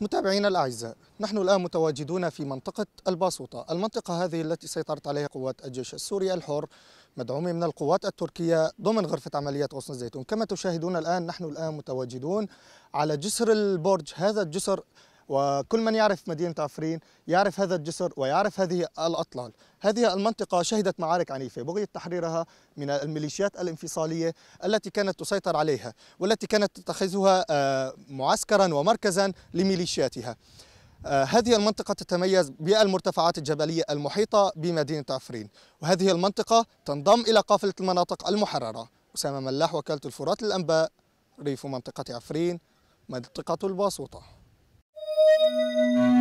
متابعينا الأعزاء نحن الآن متواجدون في منطقة الباسوطة المنطقة هذه التي سيطرت عليها قوات الجيش السوري الحر مدعومة من القوات التركية ضمن غرفة عمليات غصن الزيتون كما تشاهدون الآن نحن الآن متواجدون على جسر البرج هذا الجسر وكل من يعرف مدينة عفرين يعرف هذا الجسر ويعرف هذه الأطلال هذه المنطقة شهدت معارك عنيفة بغية تحريرها من الميليشيات الانفصالية التي كانت تسيطر عليها والتي كانت تتخذها آه، معسكرا ومركزا لميليشياتها آه، هذه المنطقة تتميز بالمرتفعات الجبلية المحيطة بمدينة عفرين وهذه المنطقة تنضم إلى قافلة المناطق المحررة أسامة ملاح وكالة الفرات للأنباء ريف منطقة عفرين منطقة الباسوطة Música